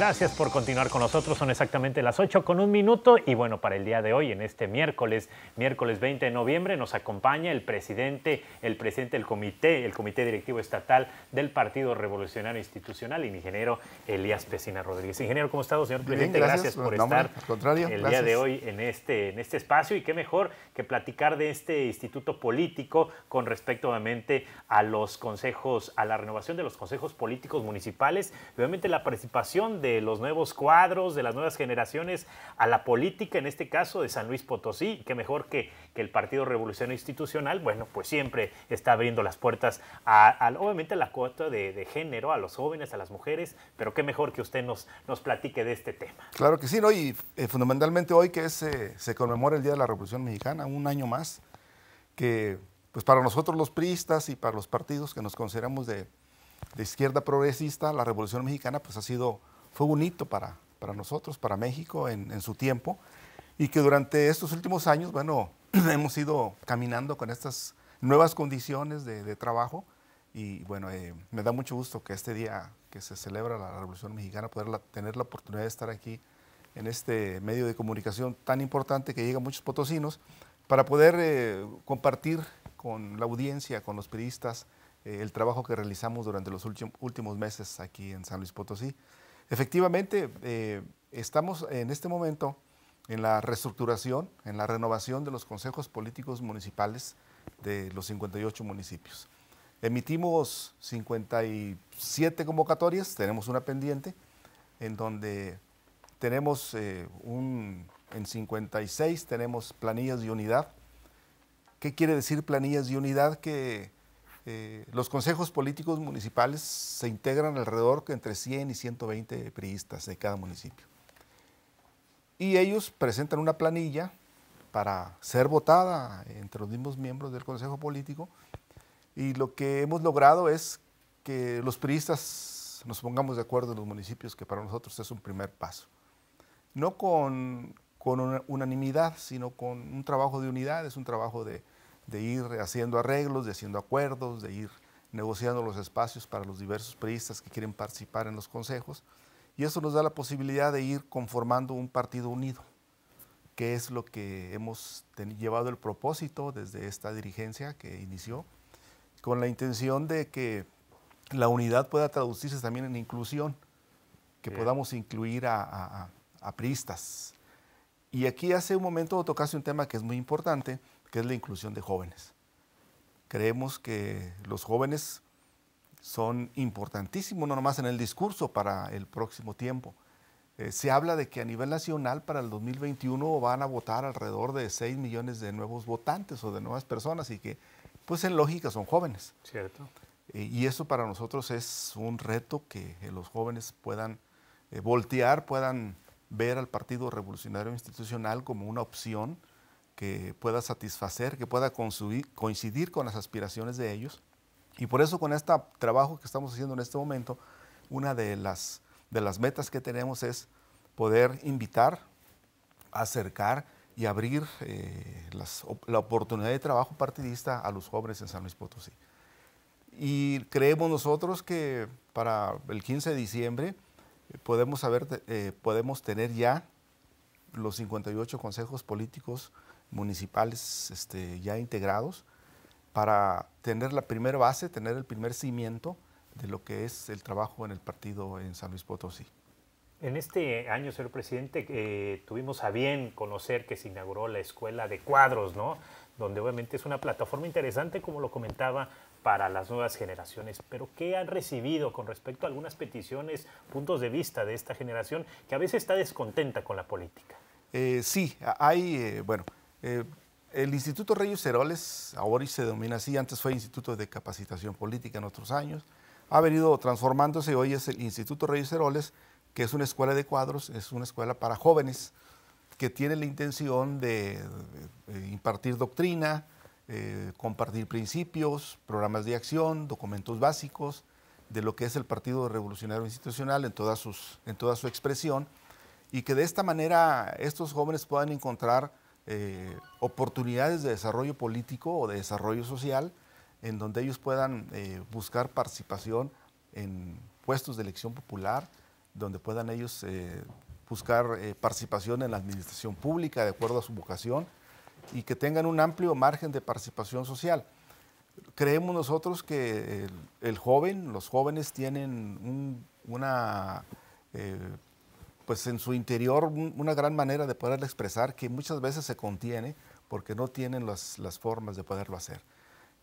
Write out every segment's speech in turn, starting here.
Gracias por continuar con nosotros. Son exactamente las 8 con un minuto. Y bueno, para el día de hoy, en este miércoles, miércoles 20 de noviembre, nos acompaña el presidente, el presidente del comité, el comité directivo estatal del Partido Revolucionario Institucional, el ingeniero Elías Pesina Rodríguez. Ingeniero, ¿cómo está, señor presidente? gracias. por estar el día de hoy en este, en este espacio. Y qué mejor que platicar de este instituto político con respecto, obviamente, a los consejos, a la renovación de los consejos políticos municipales. Obviamente, la participación de los nuevos cuadros, de las nuevas generaciones a la política, en este caso de San Luis Potosí, que mejor que, el Partido Revolucionario Institucional, bueno, pues siempre está abriendo las puertas a, obviamente a la cuota de, género, a los jóvenes, a las mujeres, pero qué mejor que usted nos, nos platique de este tema. Claro que sí, ¿no? y eh, fundamentalmente hoy que eh, se conmemora el Día de la Revolución Mexicana, un año más, que pues para nosotros los priistas y para los partidos que nos consideramos de, de izquierda progresista, la Revolución Mexicana pues ha sido fue bonito para, para nosotros, para México en, en, su tiempo, y que durante estos últimos años, bueno, hemos ido caminando con estas nuevas condiciones de, trabajo y bueno, eh, me da mucho gusto que este día que se celebra la Revolución Mexicana, poder tener la oportunidad de estar aquí en este medio de comunicación tan importante que llega a muchos potosinos, para poder eh, compartir con la audiencia, con los periodistas, eh, el trabajo que realizamos durante los últimos meses aquí en San Luis Potosí. Efectivamente, eh, estamos en este momento en la reestructuración, en la renovación de los consejos políticos municipales de los 58 municipios. Emitimos 57 convocatorias, tenemos una pendiente, en donde tenemos eh, un, en 56 tenemos planillas de unidad. ¿Qué quiere decir planillas de unidad? Que eh, los consejos políticos municipales se integran alrededor de entre 100 y 120 priistas de cada municipio. Y ellos presentan una planilla para ser votada entre los mismos miembros del Consejo Político. Y lo que hemos logrado es que los priistas nos pongamos de acuerdo en los municipios, que para nosotros es un primer paso. No con, unanimidad, sino con un trabajo de unidad, es un trabajo de, de ir haciendo arreglos, de haciendo acuerdos, de ir negociando los espacios para los diversos periodistas que quieren participar en los consejos. Y eso nos da la posibilidad de ir conformando un partido unido, que es lo que hemos llevado el propósito desde esta dirigencia que inició, con la intención de que la unidad pueda traducirse también en inclusión, que podamos incluir a, a, priistas. Y aquí hace un momento tocaste un tema que es muy importante, que es la inclusión de jóvenes. Creemos que los jóvenes son importantísimos, no nomás en el discurso para el próximo tiempo. Eh, se habla de que a nivel nacional para el 2021 van a votar alrededor de 6 millones de nuevos votantes o de nuevas personas y que, pues en lógica, son jóvenes. Cierto. Eh, y eso para nosotros es un reto que eh, los jóvenes puedan voltear, puedan ver al Partido Revolucionario Institucional como una opción que pueda satisfacer, que pueda coincidir con las aspiraciones de ellos. Y por eso con este trabajo que estamos haciendo en este momento, una de las, metas que tenemos es poder invitar, acercar y abrir eh, la oportunidad de trabajo partidista a los jóvenes en San Luis Potosí. Y creemos nosotros que para el 15 de diciembre eh, podemos, eh, podemos tener ya los 58 consejos políticos municipales este, ya integrados para tener la primera base, tener el primer cimiento de lo que es el trabajo en el partido en San Luis Potosí. En este año, señor presidente, eh, tuvimos a bien conocer que se inauguró la Escuela de Cuadros, ¿no? Donde obviamente es una plataforma interesante, como lo comentaba, para las nuevas generaciones. Pero ¿qué han recibido con respecto a algunas peticiones, puntos de vista de esta generación que a veces está descontenta con la política? Eh, sí, hay, eh, bueno, eh, el Instituto Reyes Heroles, ahora se denomina así, antes fue Instituto de Capacitación Política en otros años, ha venido transformándose y hoy es el Instituto Reyes Heroles, que es una escuela de cuadros, es una escuela para jóvenes que tiene la intención de, impartir doctrina, eh, compartir principios, programas de acción, documentos básicos de lo que es el Partido Revolucionario Institucional en, sus, en toda su expresión, y que de esta manera estos jóvenes puedan encontrar eh, oportunidades de desarrollo político o de desarrollo social en donde ellos puedan eh, buscar participación en puestos de elección popular, donde puedan ellos eh, buscar participación en la administración pública de acuerdo a su vocación y que tengan un amplio margen de participación social. Creemos nosotros que el, joven, los jóvenes tienen una pues en su interior una gran manera de poderla expresar que muchas veces se contiene porque no tienen las, formas de poderlo hacer.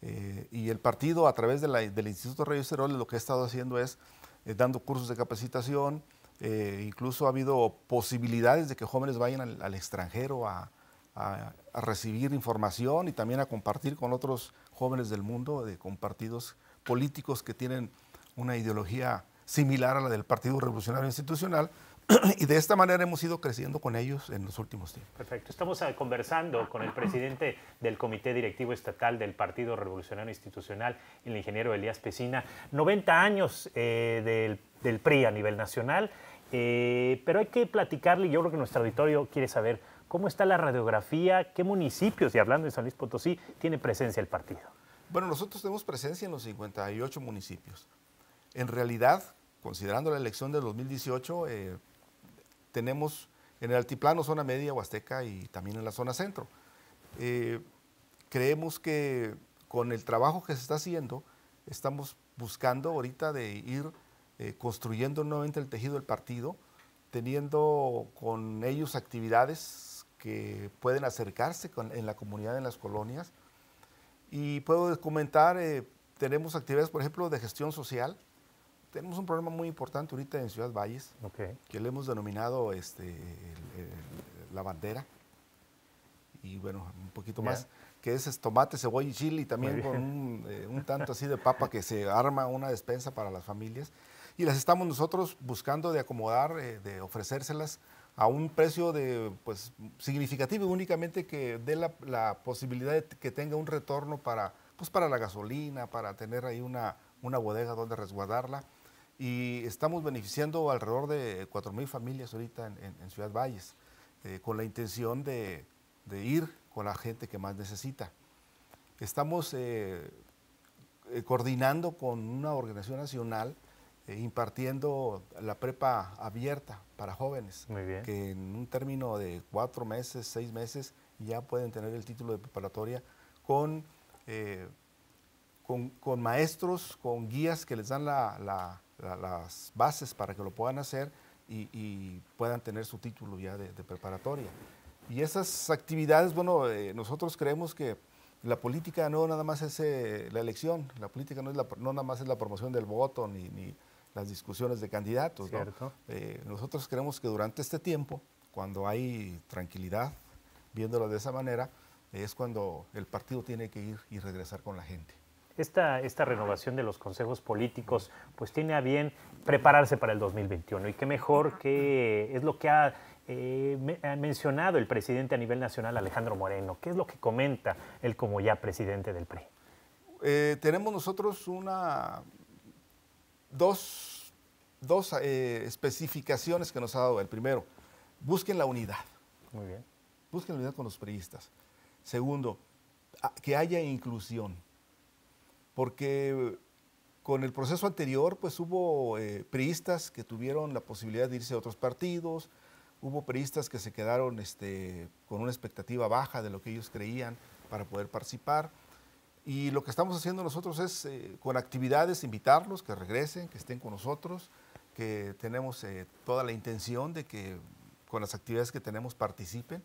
Eh, y el partido a través del Instituto Reyes lo que ha estado haciendo es eh, dando cursos de capacitación, eh, incluso ha habido posibilidades de que jóvenes vayan al, extranjero a, recibir información y también a compartir con otros jóvenes del mundo, de, con partidos políticos que tienen una ideología similar a la del Partido Revolucionario Institucional, y de esta manera hemos ido creciendo con ellos en los últimos tiempos. Perfecto. Estamos ah, conversando con el presidente del Comité Directivo Estatal del Partido Revolucionario Institucional, el ingeniero Elías Pesina. 90 años eh, del, PRI a nivel nacional, eh, pero hay que platicarle, yo creo que nuestro auditorio quiere saber cómo está la radiografía, qué municipios, y hablando de San Luis Potosí, tiene presencia el partido. Bueno, nosotros tenemos presencia en los 58 municipios. En realidad, considerando la elección del 2018, tenemos en el altiplano, zona media, huasteca y también en la zona centro. Eh, creemos que con el trabajo que se está haciendo, estamos buscando ahorita de ir eh, construyendo nuevamente el tejido del partido, teniendo con ellos actividades que pueden acercarse en la comunidad, en las colonias. Y puedo comentar, eh, tenemos actividades, por ejemplo, de gestión social, tenemos un problema muy importante ahorita en Ciudad Valles, que le hemos denominado este, la bandera, y bueno, un poquito más, que es, tomate, cebolla y chile, y también con eh, un, tanto así de papa que se arma una despensa para las familias. Y las estamos nosotros buscando de acomodar, eh, de ofrecérselas a un precio de, pues, significativo, únicamente que dé la, posibilidad de que tenga un retorno para, pues, para la gasolina, para tener ahí una, una bodega donde resguardarla y estamos beneficiando alrededor de 4.000 familias ahorita en, Ciudad Valles, eh, con la intención de, ir con la gente que más necesita. Estamos eh, eh, coordinando con una organización nacional impartiendo la prepa abierta para jóvenes, que en un término de cuatro meses, seis meses, ya pueden tener el título de preparatoria con con, maestros, con guías que les dan las bases para que lo puedan hacer y, puedan tener su título ya de, preparatoria. Y esas actividades, bueno, eh, nosotros creemos que la política no nada más es eh, la elección, la política no, es la, nada más es la promoción del voto ni, las discusiones de candidatos. Eh, nosotros creemos que durante este tiempo, cuando hay tranquilidad, viéndolo de esa manera, es cuando el partido tiene que ir y regresar con la gente esta, renovación de los consejos políticos pues tiene a bien prepararse para el 2021 y qué mejor que es lo que eh, ha mencionado el presidente a nivel nacional, Alejandro Moreno. ¿Qué es lo que comenta él como ya presidente del PRI? Eh, tenemos nosotros una dos, eh, especificaciones que nos ha dado. El primero, busquen la unidad. Muy bien. Busquen la unidad con los priistas. Segundo, que haya inclusión porque con el proceso anterior pues hubo eh, priistas que tuvieron la posibilidad de irse a otros partidos, hubo priistas que se quedaron este, con una expectativa baja de lo que ellos creían para poder participar. Y lo que estamos haciendo nosotros es eh, con actividades invitarlos, que regresen, que estén con nosotros, que tenemos eh, toda la intención de que con las actividades que tenemos participen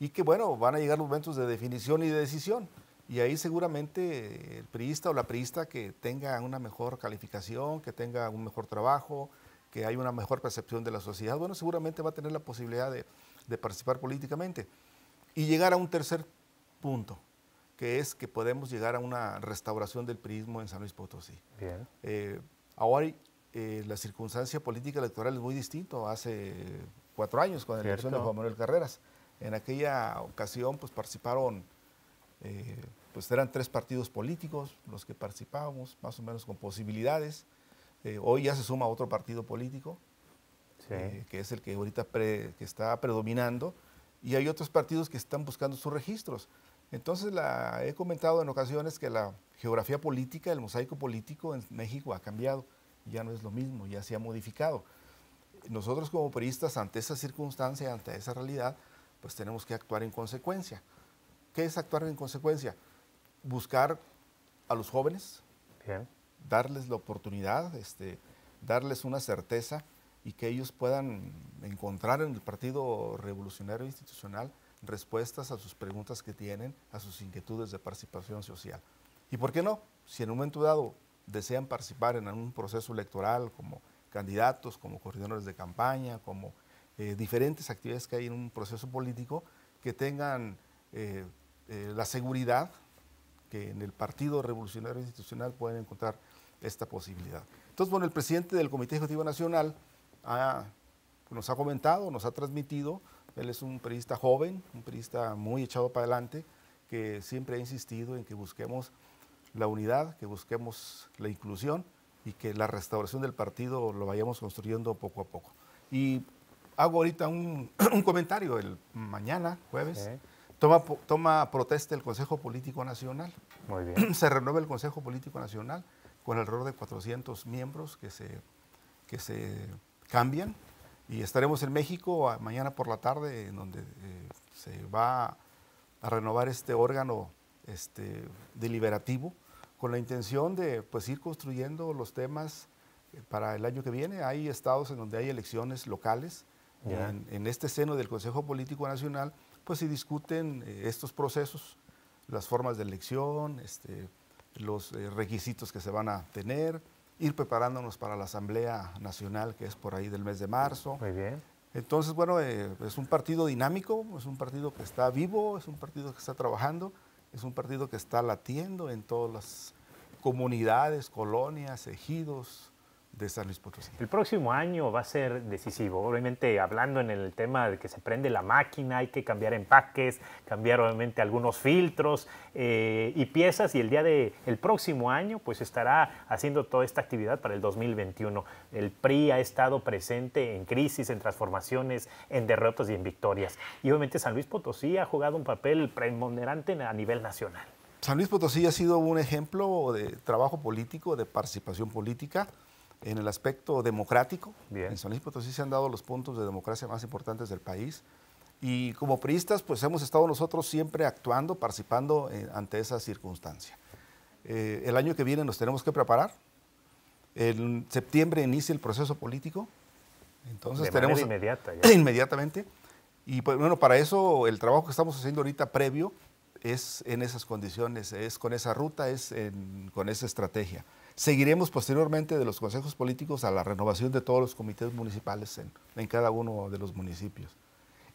y que bueno, van a llegar los momentos de definición y de decisión. Y ahí seguramente el priista o la priista que tenga una mejor calificación, que tenga un mejor trabajo, que haya una mejor percepción de la sociedad, bueno, seguramente va a tener la posibilidad de, participar políticamente. Y llegar a un tercer punto, que es que podemos llegar a una restauración del priismo en San Luis Potosí. Eh, ahora eh, la circunstancia política electoral es muy distinto hace cuatro años con la elección de Juan Manuel Carreras. En aquella ocasión pues participaron eh, pues eran tres partidos políticos los que participábamos, más o menos con posibilidades. Eh, hoy ya se suma otro partido político, eh, que es el que ahorita que está predominando, y hay otros partidos que están buscando sus registros. Entonces, la, he comentado en ocasiones que la geografía política, el mosaico político en México ha cambiado, ya no es lo mismo, ya se ha modificado. Nosotros como periodistas, ante esa circunstancia, ante esa realidad, pues tenemos que actuar en consecuencia. ¿Qué es actuar en consecuencia? buscar a los jóvenes, darles la oportunidad, este, darles una certeza y que ellos puedan encontrar en el Partido Revolucionario Institucional respuestas a sus preguntas que tienen, a sus inquietudes de participación social. ¿Y por qué no? Si en un momento dado desean participar en algún proceso electoral como candidatos, como coordinadores de campaña, como eh, diferentes actividades que hay en un proceso político, que tengan eh, eh, la seguridad que en el Partido Revolucionario Institucional pueden encontrar esta posibilidad. Entonces, bueno, el presidente del Comité Ejecutivo Nacional nos ha comentado, nos ha transmitido, él es un periodista joven, un periodista muy echado para adelante, que siempre ha insistido en que busquemos la unidad, que busquemos la inclusión y que la restauración del partido lo vayamos construyendo poco a poco. Y hago ahorita un, comentario, el mañana, jueves. Toma, protesta el Consejo Político Nacional. Muy bien. Se renueva el Consejo Político Nacional con el rol de 400 miembros que se, que se cambian. Y estaremos en México ah, mañana por la tarde, en donde eh, se va a renovar este órgano este, deliberativo con la intención de pues, ir construyendo los temas eh, para el año que viene. Hay estados en donde hay elecciones locales. En, en, este seno del Consejo Político Nacional pues discuten eh, estos procesos, las formas de elección, este, los eh, requisitos que se van a tener, ir preparándonos para la Asamblea Nacional, que es por ahí del mes de marzo. Muy bien. Entonces, bueno, eh, es un partido dinámico, es un partido que está vivo, es un partido que está trabajando, es un partido que está latiendo en todas las comunidades, colonias, ejidos, de San Luis Potosí. El próximo año va a ser decisivo. Obviamente, hablando en el tema de que se prende la máquina, hay que cambiar empaques, cambiar obviamente algunos filtros eh, y piezas. Y el día del el próximo año, pues estará haciendo toda esta actividad para el 2021. El PRI ha estado presente en crisis, en transformaciones, en derrotas y en victorias. Y obviamente San Luis Potosí ha jugado un papel preponderante a nivel nacional. San Luis Potosí ha sido un ejemplo de trabajo político, de participación política en el aspecto democrático, Bien. en San Luis Potosí se han dado los puntos de democracia más importantes del país. Y como priistas, pues hemos estado nosotros siempre actuando, participando eh, ante esa circunstancia. Eh, el año que viene nos tenemos que preparar. En septiembre inicia el proceso político. Entonces tenemos. Inmediata, Inmediatamente. Y pues, bueno, para eso el trabajo que estamos haciendo ahorita previo es en esas condiciones, es con esa ruta, es con esa estrategia. Seguiremos posteriormente de los consejos políticos a la renovación de todos los comités municipales en, cada uno de los municipios.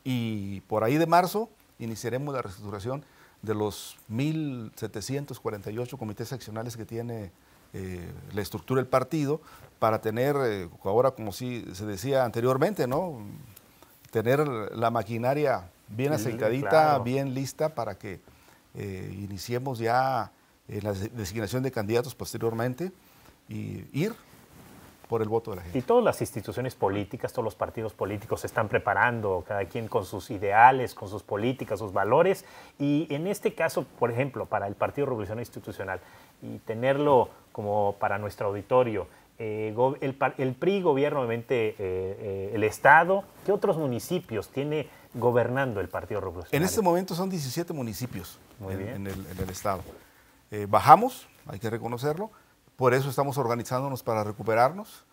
Y por ahí de marzo iniciaremos la reestructuración de los 1.748 comités seccionales que tiene eh, la estructura del partido para tener, eh, ahora como si se decía anteriormente, ¿no? tener la maquinaria bien acercadita bien lista para que eh, iniciemos ya la designación de candidatos posteriormente y ir por el voto de la gente. Y todas las instituciones políticas, todos los partidos políticos se están preparando, cada quien con sus ideales, con sus políticas, sus valores. Y en este caso, por ejemplo, para el Partido Revolucionario Institucional, y tenerlo como para nuestro auditorio, eh, el, PRI Gobierno, obviamente eh, eh, el Estado. ¿Qué otros municipios tiene gobernando el Partido Revolucionario? En este momento son 17 municipios el, en el Estado. Eh, bajamos, hay que reconocerlo, por eso estamos organizándonos para recuperarnos,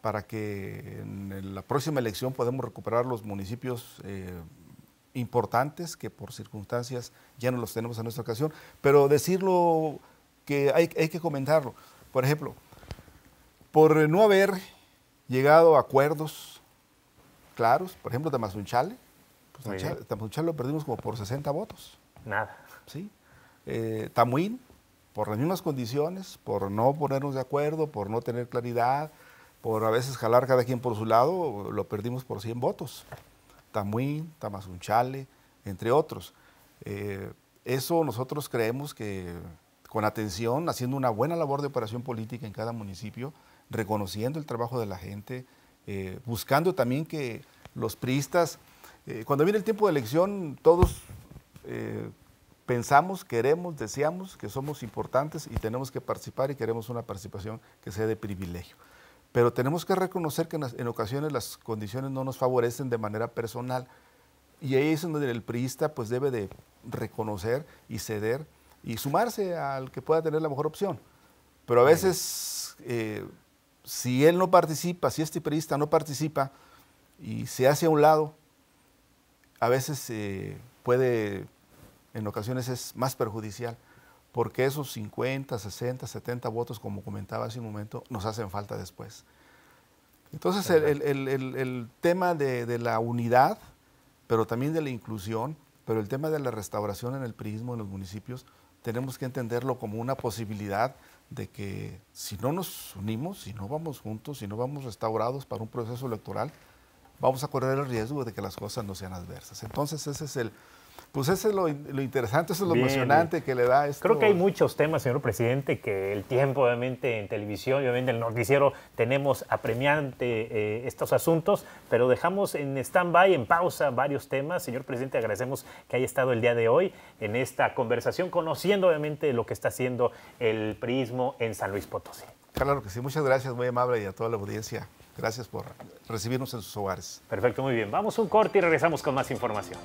para que en la próxima elección podamos recuperar los municipios eh, importantes que por circunstancias ya no los tenemos a nuestra ocasión, pero decirlo que hay, hay que comentarlo. Por ejemplo, por eh, no haber llegado a acuerdos claros, por ejemplo, Tamazunchale, Tamazunchale pues lo perdimos como por 60 votos. Nada. Sí. Tamuín, por las mismas condiciones, por no ponernos de acuerdo, por no tener claridad, por a veces jalar cada quien por su lado, lo perdimos por 100 votos. Tamuín, Tamazunchale, entre otros. Eh, eso nosotros creemos que con atención, haciendo una buena labor de operación política en cada municipio, reconociendo el trabajo de la gente, eh, buscando también que los priistas, eh, cuando viene el tiempo de elección, todos pensamos, queremos, deseamos que somos importantes y tenemos que participar y queremos una participación que sea de privilegio. Pero tenemos que reconocer que en, ocasiones las condiciones no nos favorecen de manera personal. Y ahí es donde el priista pues debe de reconocer y ceder y sumarse al que pueda tener la mejor opción. Pero a veces, eh, si él no participa, si este priista no participa y se hace a un lado, a veces eh, puede en ocasiones es más perjudicial, porque esos 50, 60, 70 votos, como comentaba hace un momento, nos hacen falta después. Entonces el, tema de, la unidad, pero también de la inclusión, pero el tema de la restauración en el prismo en los municipios, tenemos que entenderlo como una posibilidad de que si no nos unimos, si no vamos juntos, si no vamos restaurados para un proceso electoral, vamos a correr el riesgo de que las cosas no sean adversas. Entonces ese es el, pues eso es lo, interesante, eso es lo emocionante que le da esto. Creo que hay muchos temas, señor presidente, que el tiempo, obviamente, en televisión, obviamente, en el noticiero, tenemos apremiante eh, estos asuntos, pero dejamos en stand-by, en pausa, varios temas. Señor presidente, agradecemos que haya estado el día de hoy en esta conversación, conociendo, obviamente, lo que está haciendo el prismo en San Luis Potosí. Claro que sí, muchas gracias, muy amable y a toda la audiencia. Gracias por recibirnos en sus hogares. Perfecto, muy bien. Vamos un corte y regresamos con más información.